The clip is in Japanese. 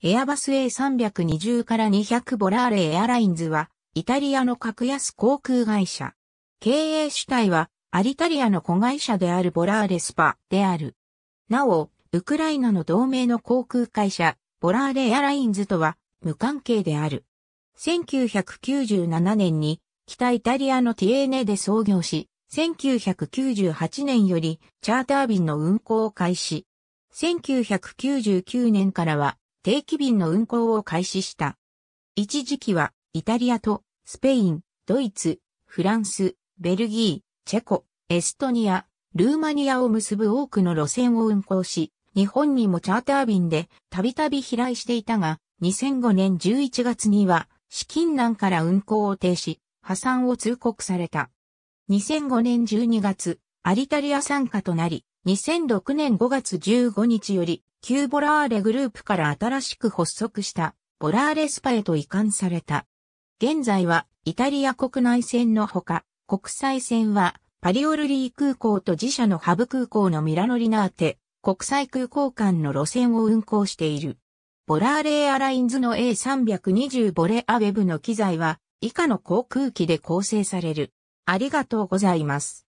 エアバス A320 から200ボラーレエアラインズは、イタリアの格安航空会社。経営主体は、アリタリアの子会社であるボラーレスパである。なお、ウクライナの同盟の航空会社、ボラーレエアラインズとは、無関係である。1997年に、北イタリアのティエーネで創業し、1998年より、チャーター便の運航を開始。1999年からは、定期便の運航を開始した。一時期は、イタリアと、スペイン、ドイツ、フランス、ベルギー、チェコ、エストニア、ルーマニアを結ぶ多くの路線を運航し、日本にもチャーター便でたびたび飛来していたが、2005年11月には資金難から運航を停止、破産を通告された。2005年12月、アリタリア参加となり、2006年5月15日より旧ボラーレグループから新しく発足したボラーレスパへと移管された。現在はイタリア国内線のほか、国際線はパリオルリー空港と自社のハブ空港のミラノリナーテ国際空港間の路線を運行している。ボラーレエアラインズの A320 ボレアウェブの機材は以下の航空機で構成される。ありがとうございます。